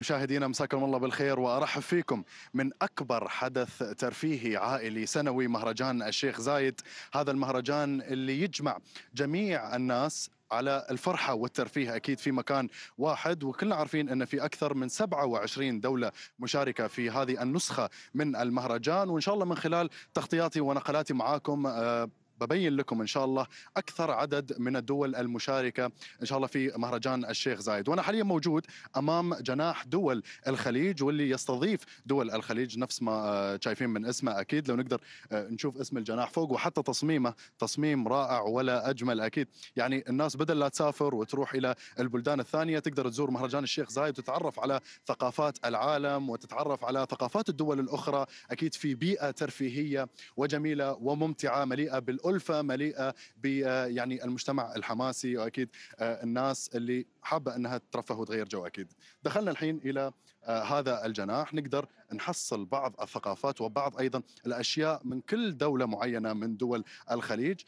مشاهدينا مساكم الله بالخير وارحب فيكم من اكبر حدث ترفيهي عائلي سنوي مهرجان الشيخ زايد، هذا المهرجان اللي يجمع جميع الناس على الفرحة والترفيه أكيد في مكان واحد وكلنا عارفين أن في أكثر من 27 دولة مشاركة في هذه النسخة من المهرجان وإن شاء الله من خلال تغطياتي ونقلاتي معاكم آه، ببين لكم ان شاء الله اكثر عدد من الدول المشاركه ان شاء الله في مهرجان الشيخ زايد وانا حاليا موجود امام جناح دول الخليج واللي يستضيف دول الخليج نفس ما آه، شايفين من اسمه اكيد لو نقدر آه، نشوف اسم الجناح فوق وحتى تصميمه تصميم رائع ولا اجمل اكيد يعني الناس بدل لا تسافر وتروح الى البلدان الثانيه تقدر تزور مهرجان الشيخ زايد وتتعرف على ثقافات العالم وتتعرف على ثقافات الدول الاخرى اكيد في بيئه ترفيهيه وجميله وممتعه مليئه بال ألفة مليئة ب آه، يعني المجتمع الحماسي وأكيد آه، الناس اللي حابة أنها ترفه وتغير جو أكيد دخلنا الحين إلى آه، هذا الجناح نقدر نحصل بعض الثقافات وبعض أيضا الأشياء من كل دولة معينة من دول الخليج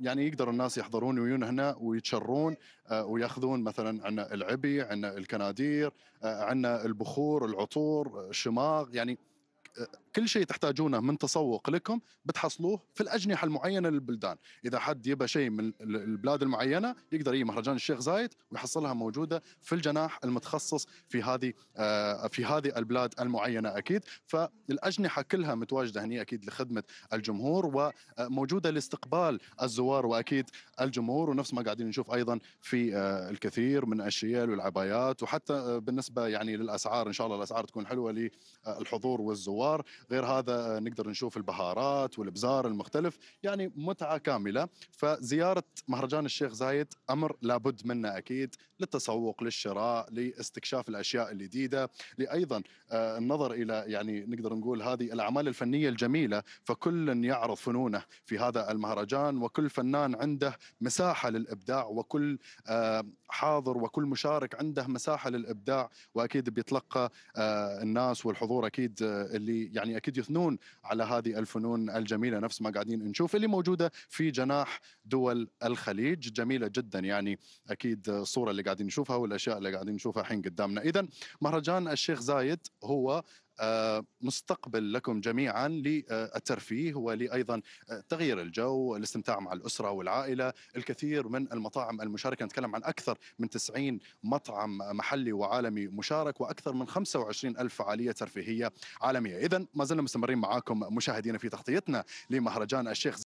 يعني يقدر الناس يحضرون ويون هنا ويتشرون وياخذون مثلا عندنا العبي عندنا الكنادير عندنا البخور العطور الشماغ يعني كل شيء تحتاجونه من تسوق لكم بتحصلوه في الاجنحه المعينه للبلدان اذا حد يبى شيء من البلاد المعينه يقدر يجي مهرجان الشيخ زايد ويحصلها موجوده في الجناح المتخصص في هذه آه، في هذه البلاد المعينه اكيد فالاجنحه كلها متواجده هنا اكيد لخدمه الجمهور وموجوده آه، لاستقبال الزوار واكيد الجمهور ونفس ما قاعدين نشوف ايضا في آه، الكثير من الشيل والعبايات وحتى بالنسبه يعني للاسعار ان شاء الله الاسعار تكون حلوه للحضور والزوار غير هذا آه، نقدر نشوف البهارات والابزار المختلف يعني متعه كامله فزياره مهرجان الشيخ زايد امر لابد منه اكيد للتسوق للشراء لاستكشاف الاشياء الجديده لايضا آه، النظر الى يعني نقدر نقول هذه الاعمال الفنيه الجميله فكل يعرض فنونه في هذا المهرجان وكل فنان عنده مساحه للابداع وكل آه، حاضر وكل مشارك عنده مساحه للابداع واكيد بيتلقى الناس والحضور اكيد اللي يعني اكيد يثنون على هذه الفنون الجميله نفس ما قاعدين نشوف اللي موجوده في جناح دول الخليج جميله جدا يعني اكيد الصوره اللي قاعدين نشوفها والاشياء اللي قاعدين نشوفها الحين قدامنا اذا مهرجان الشيخ زايد هو آه، مستقبل لكم جميعا للترفيه ولايضا آه، تغيير الجو الاستمتاع مع الاسره والعائله الكثير من المطاعم المشاركه نتكلم عن اكثر من 90 مطعم محلي وعالمي مشارك واكثر من 25 الف فعاليه ترفيهيه عالميه اذا ما زلنا مستمرين معاكم مشاهدينا في تغطيتنا لمهرجان الشيخ